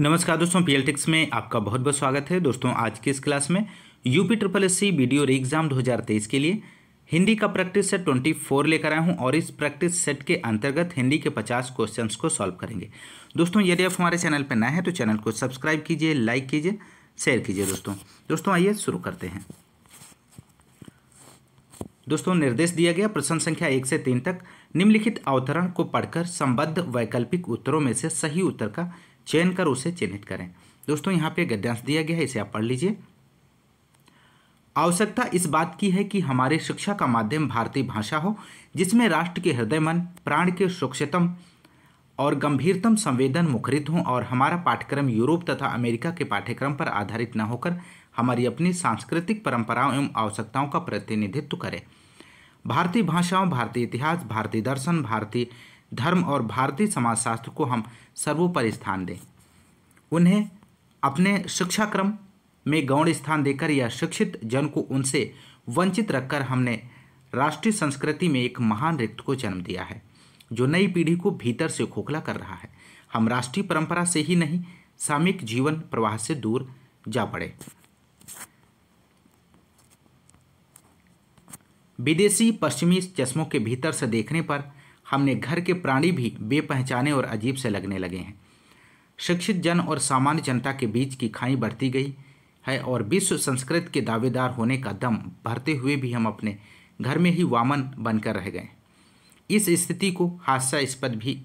नमस्कार दोस्तों P ticks में आपका बहुत बहुत स्वागत है दोस्तों आज की इस क्लास में UP triple S C B D और एग्जाम 2023 के लिए हिंदी का प्रैक्टिस सेट 24 लेकर आया हूं और इस प्रैक्टिस सेट के अंतर्गत हिंदी के 50 क्वेश्चंस को सॉल्व करेंगे दोस्तों यदि आप हमारे चैनल पर नए हैं तो चैनल को सब्सक्राइब कीजिए लाइक कीजिए शेयर कीजिए दोस्तों दोस्तों आइए शुरू करते हैं दोस्तों निर्देश दिया गया प्रश्न संख्या एक से तीन तक निम्नलिखित अवतरण को पढ़कर संबद्ध वैकल्पिक उत्तरों में से सही उत्तर का चयन कर उसे चिन्हित करें दोस्तों यहाँ पे गद्यांश दिया गया है इसे आप पढ़ लीजिए आवश्यकता इस बात की है कि हमारे शिक्षा का माध्यम भारतीय भाषा हो जिसमें राष्ट्र के हृदय मन प्राण के सूक्ष्मतम और गंभीरतम संवेदन मुखरित हों और हमारा पाठ्यक्रम यूरोप तथा अमेरिका के पाठ्यक्रम पर आधारित न होकर हमारी अपनी सांस्कृतिक परंपराओं एवं आवश्यकताओं का प्रतिनिधित्व करे भारतीय भाषाओं भारतीय इतिहास भारतीय दर्शन भारतीय धर्म और भारतीय समाजशास्त्र को हम सर्वोपरि स्थान दें उन्हें अपने शिक्षाक्रम में गौण स्थान देकर या शिक्षित जन को उनसे वंचित रखकर हमने राष्ट्रीय संस्कृति में एक महान रिक्त को जन्म दिया है जो नई पीढ़ी को भीतर से खोखला कर रहा है हम राष्ट्रीय परंपरा से ही नहीं सामयिक जीवन प्रवाह से दूर जा पड़े विदेशी पश्चिमी चश्मों के भीतर से देखने पर हमने घर के प्राणी भी बेपहचाने और अजीब से लगने लगे हैं शिक्षित जन और सामान्य जनता के बीच की खाई बढ़ती गई है और विश्व संस्कृत के दावेदार होने का दम भरते हुए भी हम अपने घर में ही वामन बनकर रह गए इस स्थिति को हास्यास्पद भी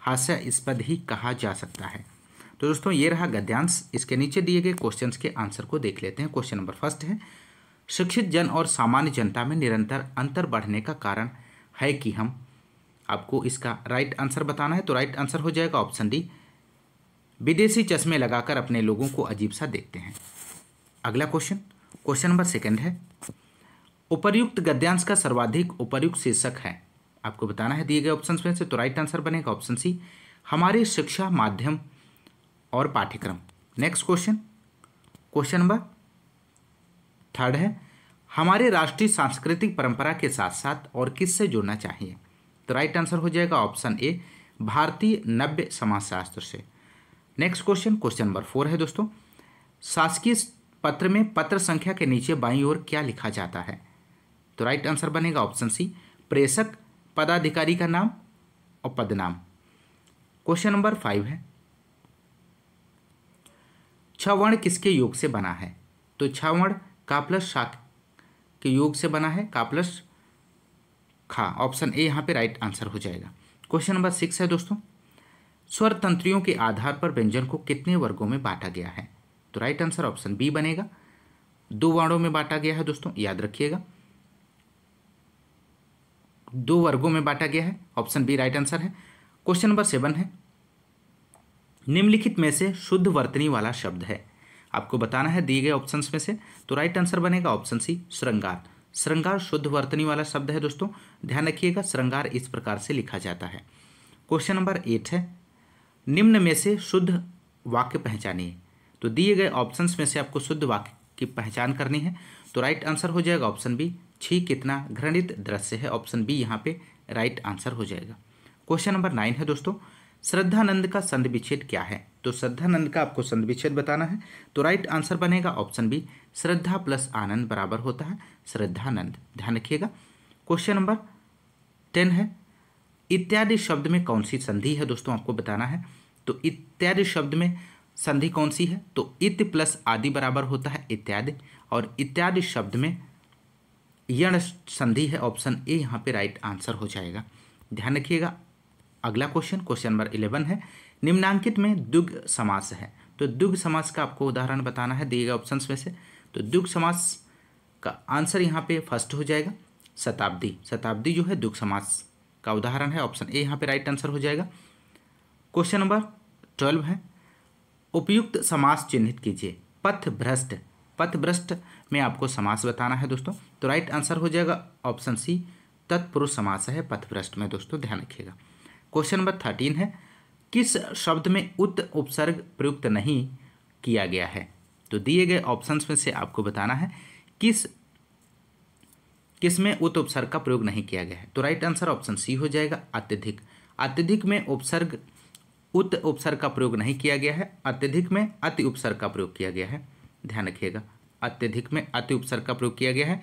हास्यास्पद ही कहा जा सकता है तो दोस्तों ये रहा गद्यांश इसके नीचे दिए गए क्वेश्चंस के आंसर को देख लेते हैं क्वेश्चन नंबर फर्स्ट है शिक्षित जन और सामान्य जनता में निरंतर अंतर बढ़ने का कारण है कि हम आपको इसका राइट आंसर बताना है तो राइट आंसर हो जाएगा ऑप्शन डी विदेशी चश्मे लगाकर अपने लोगों को अजीब सा देखते हैं अगला क्वेश्चन क्वेश्चन नंबर सेकंड है उपर्युक्त गद्यांश का सर्वाधिक उपर्युक्त शीर्षक है आपको बताना है दिए गए ऑप्शन में से तो राइट आंसर बनेगा ऑप्शन सी हमारे शिक्षा माध्यम और पाठ्यक्रम next question question number third है हमारे राष्ट्रीय सांस्कृतिक परंपरा के साथ साथ और किससे जुड़ना चाहिए तो राइट आंसर हो जाएगा ऑप्शन ए भारतीय नव्य समाजशास्त्र से next question question number four है दोस्तों शासकीय पत्र में पत्र संख्या के नीचे बाई ओर क्या लिखा जाता है तो राइट आंसर बनेगा ऑप्शन सी प्रेषक पदाधिकारी का नाम और पदनाम क्वेश्चन नंबर फाइव है छवर्ण किसके योग से बना है तो छवर्ण काप्लस शाख के योग से बना है काप्लस खा ऑप्शन ए यहाँ पे राइट आंसर हो जाएगा क्वेश्चन नंबर सिक्स है दोस्तों स्वर तंत्रियों के आधार पर व्यंजन को कितने वर्गों में बांटा गया है तो राइट आंसर ऑप्शन बी बनेगा दो वर्णों में बांटा गया है दोस्तों याद रखिएगा दो वर्गों में बांटा गया है ऑप्शन बी राइट आंसर है क्वेश्चन नंबर सेवन है निम्नलिखित में से शुद्ध वर्तनी वाला शब्द है आपको बताना है दिए गए ऑप्शंस में से तो राइट आंसर बनेगा ऑप्शन सी श्रृंगार श्रृंगार शुद्ध वर्तनी वाला शब्द है दोस्तों ध्यान रखिएगा श्रृंगार इस प्रकार से लिखा जाता है क्वेश्चन नंबर एट है निम्न में से शुद्ध वाक्य पहचानिए तो दिए गए ऑप्शंस में से आपको शुद्ध वाक्य की पहचान करनी है तो राइट आंसर हो जाएगा ऑप्शन बी छी कितना घृणित दृश्य है ऑप्शन बी यहाँ पे राइट आंसर हो जाएगा क्वेश्चन नंबर नाइन है दोस्तों श्रद्धानंद का संध विच्छेद क्या है तो श्रद्धानंद का आपको संध विच्छेद बताना है तो राइट आंसर बनेगा ऑप्शन बी श्रद्धा प्लस आनंद बराबर होता है श्रद्धानंद ध्यान रखिएगा क्वेश्चन नंबर टेन है इत्यादि शब्द में कौन सी संधि है दोस्तों आपको बताना है तो इत्यादि शब्द में संधि कौन सी है तो इत प्लस आदि बराबर होता है इत्यादि और इत्यादि शब्द में यण संधि है ऑप्शन ए यहाँ पे राइट आंसर हो जाएगा ध्यान रखिएगा अगला क्वेश्चन क्वेश्चन नंबर इलेवन है निम्नांकित में दुग्ध समास है तो दुग्ध समास का आपको उदाहरण बताना है दिए गए ऑप्शन में से तो दुग्ध समास का आंसर यहाँ पे फर्स्ट हो जाएगा शताब्दी शताब्दी जो है दुग्ध समास का उदाहरण है ऑप्शन ए यहाँ पे राइट आंसर हो जाएगा क्वेश्चन नंबर ट्वेल्व है उपयुक्त समास चिन्हित कीजिए पथ भ्रष्ट पथ भ्रष्ट में आपको समास बताना है दोस्तों तो राइट आंसर हो जाएगा ऑप्शन सी तत्पुरुष समास है पथ भ्रष्ट में दोस्तों ध्यान रखिएगा क्वेश्चन नंबर थर्टीन है किस शब्द में उत उपसर्ग प्रयुक्त नहीं किया गया है तो दिए गए ऑप्शंस में से आपको बताना है किस किस में उत उपसर्ग का प्रयोग नहीं किया गया है तो राइट आंसर ऑप्शन सी हो जाएगा अत्यधिक अत्यधिक में उपसर्ग उत उपसर्ग का प्रयोग नहीं किया गया है अत्यधिक में अति उपसर्ग का प्रयोग किया गया है ध्यान रखिएगा अत्यधिक में अति उपसर्ग का प्रयोग किया गया है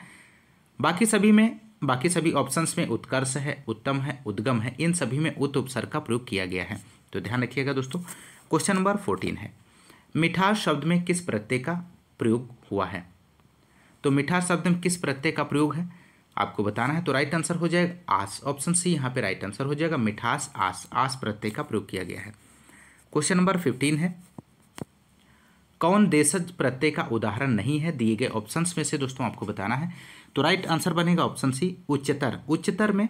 बाकी सभी में बाकी सभी ऑप्शंस में उत्कर्ष है उत्तम है उद्गम है इन सभी में उत उपसर्ग का प्रयोग किया गया है तो ध्यान रखिएगा दोस्तों क्वेश्चन नंबर फोर्टीन है मिठास शब्द में किस प्रत्यय का प्रयोग हुआ है तो मिठास शब्द में किस प्रत्यय का प्रयोग है आपको बताना है तो राइट आंसर हो जाएगा आस ऑप्शन सी यहाँ पे राइट आंसर हो जाएगा मिठास आस आस प्रत्यय का प्रयोग किया गया है क्वेश्चन नंबर फिफ्टीन है कौन देशज प्रत्यय का उदाहरण नहीं है दिए गए ऑप्शंस में से दोस्तों आपको बताना है तो राइट आंसर बनेगा ऑप्शन सी उच्चतर उच्चतर में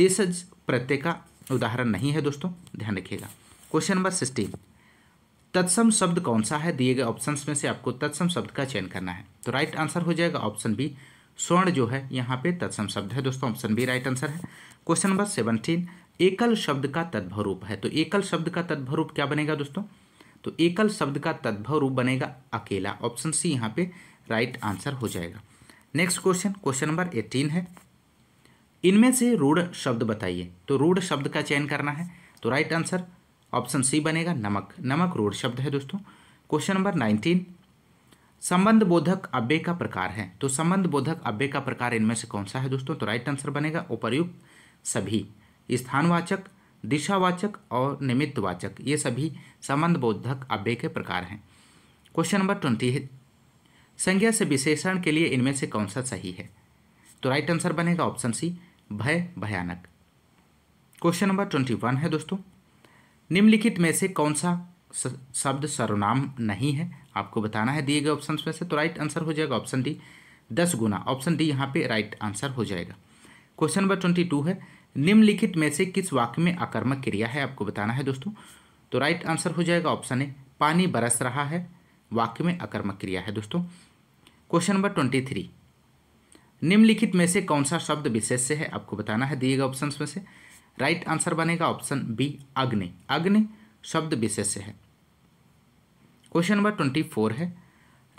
देशज प्रत्यय का उदाहरण नहीं है दोस्तों ध्यान रखिएगा क्वेश्चन नंबर सिक्सटीन तत्सम शब्द कौन सा है दिए गए ऑप्शंस में से आपको तत्सम शब्द का चयन करना है तो राइट आंसर हो जाएगा ऑप्शन बी स्वर्ण जो है यहाँ पे तत्सम शब्द है दोस्तों ऑप्शन बी राइट आंसर है क्वेश्चन नंबर सेवनटीन एकल शब्द का तद्भव रूप है तो एकल शब्द का तद्भव रूप क्या बनेगा दोस्तों तो एकल शब्द का तद्भव रूप बनेगा अकेला ऑप्शन सी यहाँ पे राइट आंसर हो जाएगा next question question number eighteen है इनमें से रूढ़ शब्द बताइए तो रूढ़ शब्द का चयन करना है तो राइट आंसर ऑप्शन सी बनेगा नमक नमक रूढ़ शब्द है दोस्तों क्वेश्चन नंबर नाइनटीन संबंध बोधक अव्यय का प्रकार है तो संबंध बोधक अव्यय का प्रकार इनमें से कौन सा है दोस्तों तो राइट आंसर बनेगा उपर्युक्त सभी स्थानवाचक दिशावाचक और निमित्तवाचक ये सभी संबंध बोधक अव्यय के प्रकार हैं क्वेश्चन नंबर ट्वेंटी संज्ञा से विशेषण के लिए इनमें से कौन सा सही है तो राइट आंसर बनेगा ऑप्शन सी भय भयानक क्वेश्चन नंबर ट्वेंटी वन है दोस्तों निम्नलिखित में से कौन सा शब्द सर्वनाम नहीं है आपको बताना है दिए गए ऑप्शन में से तो राइट आंसर हो जाएगा ऑप्शन डी दस गुना ऑप्शन डी यहाँ पे राइट आंसर हो जाएगा क्वेश्चन नंबर ट्वेंटी टू है निम्नलिखित में से किस वाक्य में आकर्मक क्रिया है आपको बताना है दोस्तों तो राइट आंसर हो जाएगा ऑप्शन ए पानी बरस रहा है वाक्य में अकर्मक क्रिया है दोस्तों क्वेश्चन नंबर ट्वेंटी थ्री निम्नलिखित में से कौन सा शब्द विशेष से है आपको बताना है दिए गए ऑप्शन में से राइट आंसर बनेगा ऑप्शन बी अग्नि अग्नि शब्द विशेष से है क्वेश्चन नंबर ट्वेंटी फोर है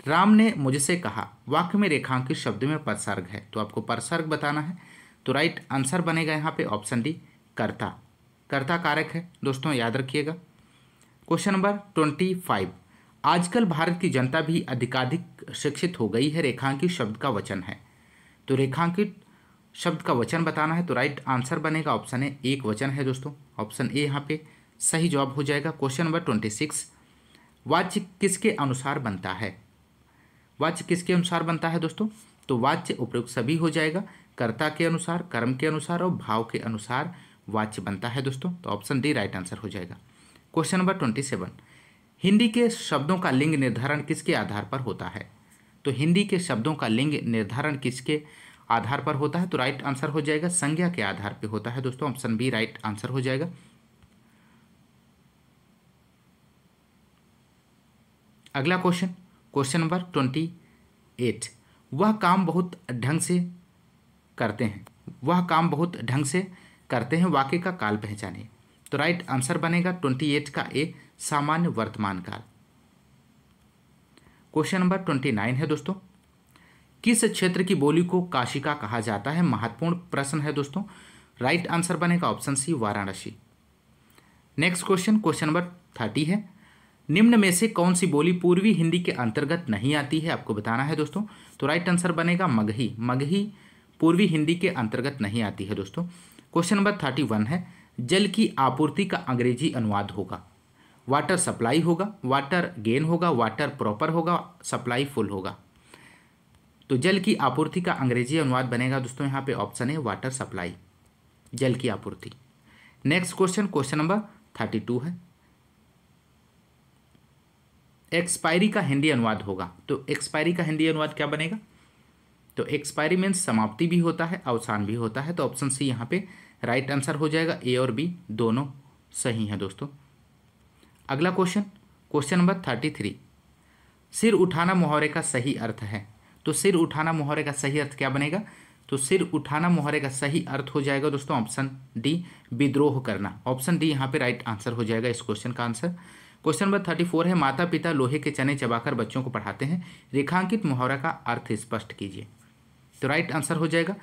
राम ने मुझसे कहा वाक्य में रेखांकित शब्द में परसर्ग है तो आपको परसर्ग बताना है तो राइट आंसर बनेगा यहाँ पे ऑप्शन डी कर्ता कर्ता कारक है दोस्तों याद रखिएगा क्वेश्चन नंबर ट्वेंटी फाइव आजकल भारत की जनता भी अधिकाधिक शिक्षित हो गई है रेखांकित शब्द का वचन है तो रेखांकित शब्द का वचन बताना है तो राइट आंसर बनेगा ऑप्शन ए एक वचन है दोस्तों ऑप्शन ए यहाँ पे सही जवाब हो जाएगा क्वेश्चन नंबर ट्वेंटी सिक्स वाच्य किसके अनुसार बनता है वाच्य किसके अनुसार बनता है दोस्तों तो वाच्य उपयुक्त सभी हो जाएगा कर्ता के अनुसार कर्म के अनुसार और भाव के अनुसार वाच्य बनता है दोस्तों तो ऑप्शन डी राइट आंसर हो जाएगा question number twenty seven Hindi के शब्दों का लिंग निर्धारण किसके आधार पर होता है तो हिंदी के शब्दों का लिंग निर्धारण किसके आधार पर होता है तो राइट आंसर हो जाएगा संज्ञा के आधार पर होता है दोस्तों ऑप्शन बी राइट आंसर हो जाएगा अगला question question number twenty eight वह काम बहुत ढंग से करते हैं वह काम बहुत ढंग से करते हैं वाक्य का काल पहचाने तो राइट आंसर बनेगा ट्वेंटी एट का ए सामान्य वर्तमान काल क्वेश्चन नंबर ट्वेंटी नाइन है दोस्तों किस क्षेत्र की बोली को काशिका कहा जाता है महत्वपूर्ण प्रश्न है दोस्तों राइट आंसर बनेगा option C Varanasi next question question number thirty है निम्न में से कौन सी बोली पूर्वी हिंदी के अंतर्गत नहीं आती है आपको बताना है दोस्तों तो राइट आंसर बनेगा मगही मगही पूर्वी हिंदी के अंतर्गत नहीं आती है दोस्तों क्वेश्चन नंबर थर्टी वन है जल की आपूर्ति का अंग्रेजी अनुवाद होगा वाटर सप्लाई होगा वाटर गेन होगा वाटर प्रॉपर होगा सप्लाई फुल होगा तो जल की आपूर्ति का अंग्रेजी अनुवाद बनेगा दोस्तों यहाँ पे ऑप्शन है वाटर सप्लाई जल की आपूर्ति next question question number thirty two है एक्सपायरी का हिंदी अनुवाद होगा तो एक्सपायरी का हिंदी अनुवाद क्या बनेगा तो एक्सपायरी मीन्स समाप्ति भी होता है अवसान भी होता है तो ऑप्शन सी यहाँ पे राइट आंसर हो जाएगा ए और बी दोनों सही है दोस्तों अगला question question number thirty three सिर उठाना मुहावरे का सही अर्थ है तो सिर उठाना मुहावरे का सही अर्थ क्या बनेगा तो सिर उठाना मुहावरे का सही अर्थ हो जाएगा दोस्तों ऑप्शन डी विद्रोह करना ऑप्शन डी यहाँ पे राइट आंसर हो जाएगा इस क्वेश्चन का answer question number thirty four है माता पिता लोहे के चने चबाकर बच्चों को पढ़ाते हैं रेखांकित मुहावरा का अर्थ स्पष्ट कीजिए तो राइट आंसर हो जाएगा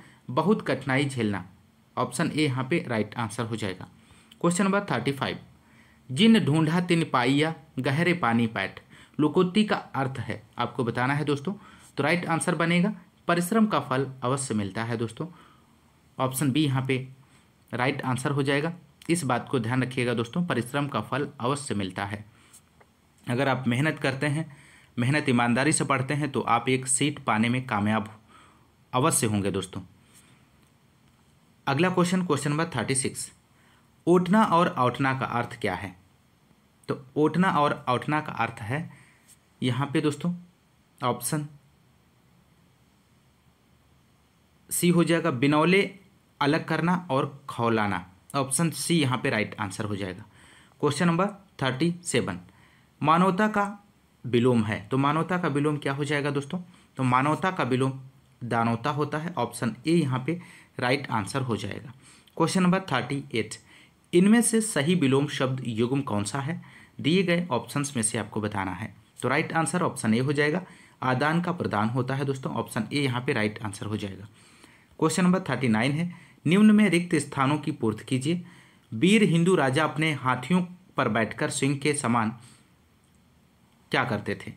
बहुत कठिनाई झेलना ऑप्शन ए यहाँ पे राइट आंसर हो जाएगा क्वेश्चन नंबर थर्टी फाइव जिन ढूंढा तिन पाइया गहरे पानी पैठ लुकोती का अर्थ है आपको बताना है दोस्तों तो राइट आंसर बनेगा परिश्रम का फल अवश्य मिलता है दोस्तों ऑप्शन बी यहाँ पे राइट आंसर हो जाएगा इस बात को ध्यान रखिएगा दोस्तों परिश्रम का फल अवश्य मिलता है अगर आप मेहनत करते हैं मेहनत ईमानदारी से पढ़ते हैं तो आप एक सीट पाने में कामयाब अवश्य होंगे दोस्तों अगला question question number thirty six उठना और आउटना का अर्थ क्या है तो ओठना और औटना का अर्थ है यहाँ पे दोस्तों ऑप्शन सी हो जाएगा बिनौले अलग करना और खौलाना ऑप्शन सी यहाँ पे राइट आंसर हो जाएगा क्वेश्चन नंबर थर्टी सेवन मानवता का विलोम है तो मानवता का विलोम क्या हो जाएगा दोस्तों तो मानवता का विलोम दानवता होता है ऑप्शन ए यहाँ पे राइट आंसर हो जाएगा क्वेश्चन नंबर थर्टी एट इनमें से सही विलोम शब्द युग्म कौन सा है दिए गए ऑप्शंस में से आपको बताना है तो राइट आंसर ऑप्शन ए हो जाएगा आदान का प्रदान होता है दोस्तों ऑप्शन ए यहाँ पे राइट आंसर हो जाएगा क्वेश्चन नंबर थर्टी नाइन है निम्न में रिक्त स्थानों की पूर्ति कीजिए वीर हिंदू राजा अपने हाथियों पर बैठकर सिंह के समान क्या करते थे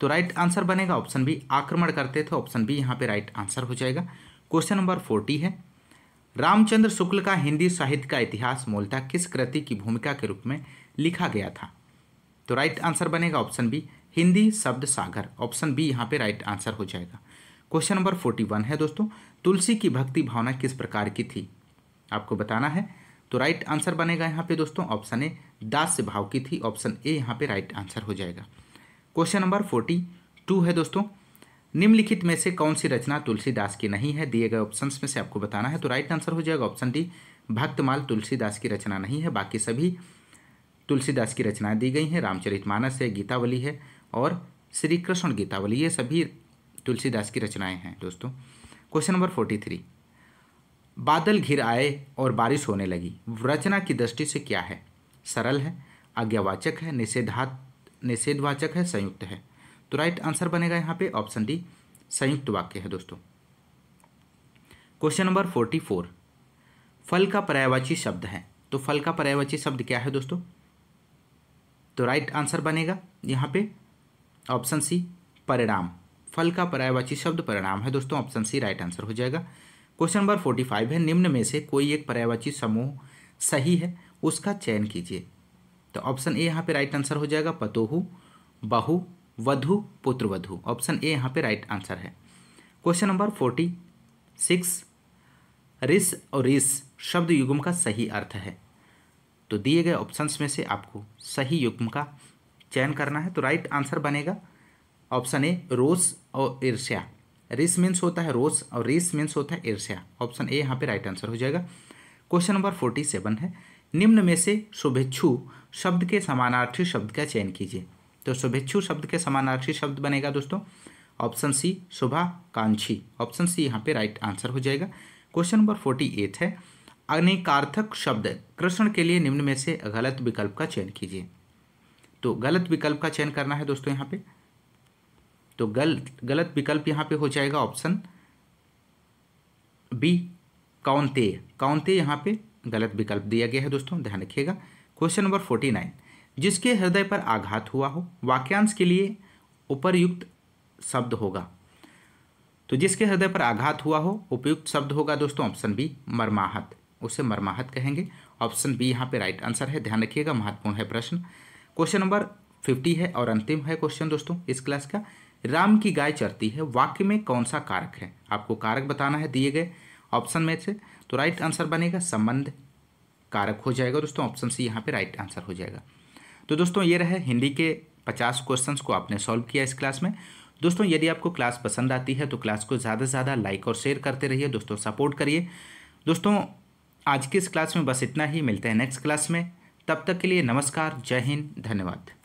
तो राइट आंसर बनेगा ऑप्शन बी आक्रमण करते थे ऑप्शन बी यहाँ पे राइट आंसर हो जाएगा क्वेश्चन नंबर फोर्टी है रामचंद्र शुक्ल का हिंदी साहित्य का इतिहास मूलतः किस कृति की भूमिका के रूप में लिखा गया था तो राइट आंसर बनेगा option B Hindi Shabd Sagar option B यहाँ पे राइट आंसर हो जाएगा क्वेश्चन नंबर फोर्टी वन है दोस्तों तुलसी की भक्ति भावना किस प्रकार की थी आपको बताना है तो राइट आंसर बनेगा यहाँ पे दोस्तों ऑप्शन ए दास्य भाव की थी ऑप्शन ए यहाँ पे राइट आंसर हो जाएगा क्वेश्चन नंबर फोर्टी टू है दोस्तों निम्नलिखित में से कौन सी रचना तुलसीदास की नहीं है दिए गए ऑप्शंस में से आपको बताना है तो राइट आंसर हो जाएगा ऑप्शन डी भक्तमाल तुलसीदास की रचना नहीं है बाकी सभी तुलसीदास की रचनाएं दी गई हैं रामचरितमानस है गीतावली है और श्री कृष्ण गीतावली ये सभी तुलसीदास की रचनाएं हैं दोस्तों क्वेश्चन नंबर फोर्टी थ्री बादल घिर आए और बारिश होने लगी रचना की दृष्टि से क्या है सरल है आज्ञावाचक है निषेधात निषेधवाचक है संयुक्त है तो राइट आंसर बनेगा यहाँ पे ऑप्शन डी संयुक्त वाक्य है दोस्तों क्वेश्चन नंबर फोर्टी फोर फल का पर्यायवाची शब्द है तो फल का पर्यायवाची शब्द क्या है दोस्तों तो राइट आंसर बनेगा यहाँ पे ऑप्शन सी परिणाम फल का पर्यायवाची शब्द परिणाम है दोस्तों ऑप्शन सी राइट आंसर हो जाएगा क्वेश्चन नंबर फोर्टी फाइव है निम्न में से कोई एक पर्यायवाची समूह सही है उसका चयन कीजिए तो ऑप्शन ए यहाँ पे राइट आंसर हो जाएगा पतोहू बहु वधु पुत्र वधु ऑप्शन ए यहाँ पे राइट आंसर है क्वेश्चन नंबर फोर्टी सिक्स रिस और रिस शब्द युग्म का सही अर्थ है तो दिए गए ऑप्शंस में से आपको सही युग्म का चयन करना है तो राइट आंसर बनेगा ऑप्शन ए रोस और ईर्ष्या रिस मीन्स होता है रोस और रिस मीन्स होता है ईर्ष्या ऑप्शन ए यहाँ पे राइट आंसर हो जाएगा क्वेश्चन नंबर फोर्टी सेवन है निम्न में से शुभेच्छु शब्द के समानार्थी शब्द का चयन कीजिए तो शुभेच्छु शब्द के समानार्थी शब्द बनेगा दोस्तों ऑप्शन सी शुभाकांक्षी ऑप्शन सी यहाँ पे राइट आंसर हो जाएगा क्वेश्चन नंबर फोर्टी एट है अनेकार्थक शब्द कृष्ण के लिए निम्न में से गलत विकल्प का चयन कीजिए तो गलत विकल्प का चयन करना है दोस्तों यहाँ पे तो गलत गलत विकल्प यहाँ पे हो जाएगा ऑप्शन बी कौनते कौनते यहाँ पे गलत विकल्प दिया गया है दोस्तों ध्यान रखिएगा क्वेश्चन नंबर फोर्टी नाइन जिसके हृदय पर आघात हुआ हो वाक्यांश के लिए उपरयुक्त शब्द होगा तो जिसके हृदय पर आघात हुआ हो उपयुक्त शब्द होगा दोस्तों ऑप्शन बी मरमाहत उसे मरमाहत कहेंगे ऑप्शन बी यहाँ पे राइट आंसर है ध्यान रखिएगा महत्वपूर्ण है प्रश्न क्वेश्चन नंबर फिफ्टी है और अंतिम है क्वेश्चन दोस्तों इस क्लास का राम की गाय चरती है वाक्य में कौन सा कारक है आपको कारक बताना है दिए गए ऑप्शन में से तो राइट आंसर बनेगा संबंध कारक हो जाएगा दोस्तों ऑप्शन सी यहाँ पे राइट आंसर हो जाएगा तो दोस्तों ये रहे हिंदी के पचास क्वेश्चंस को आपने सॉल्व किया इस क्लास में दोस्तों यदि आपको क्लास पसंद आती है तो क्लास को ज़्यादा से ज़्यादा लाइक और शेयर करते रहिए दोस्तों सपोर्ट करिए दोस्तों आज की इस क्लास में बस इतना ही मिलते हैं नेक्स्ट क्लास में तब तक के लिए नमस्कार जय हिंद धन्यवाद